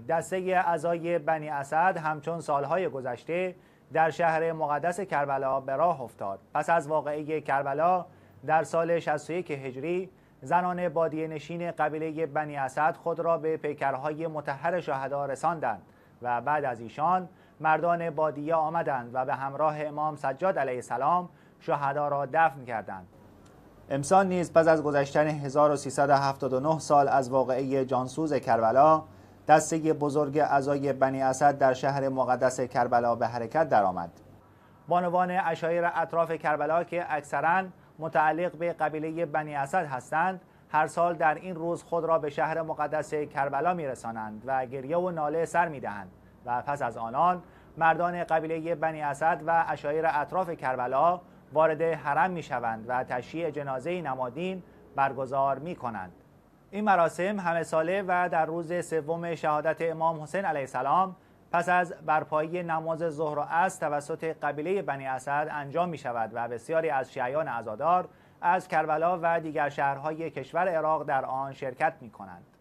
دسته اعضای بنی اسد همچون سالهای گذشته در شهر مقدس کربلا به راه افتاد پس از واقعه کربلا در سال 61 هجری زنان بادی نشین قبیله بنی اسد خود را به پیکرهای متحر شهدا رساندند و بعد از ایشان مردان بادیه آمدند و به همراه امام سجاد علیه السلام شهدا را دفن کردند امسان نیز پس از گذشتن 1379 سال از واقعه جانسوز کربلا دسته بزرگ اعضای بنی اسد در شهر مقدس کربلا به حرکت درآمد. بانوان اشایر اطراف کربلا که اکثرا متعلق به قبیله بنی اسد هستند هر سال در این روز خود را به شهر مقدس کربلا میرسانند و گریه و ناله سر دهند و پس از آنان مردان قبیله بنی اسد و اشایر اطراف کربلا وارد حرم شوند و تشییع جنازه نمادین برگزار می کنند. این مراسم همه ساله و در روز سوم شهادت امام حسین علیه السلام پس از برپایی نماز ظهر و عصر توسط قبیله بنی اسد انجام می شود و بسیاری از شیعیان ازادار از کربلا و دیگر شهرهای کشور عراق در آن شرکت می کنند.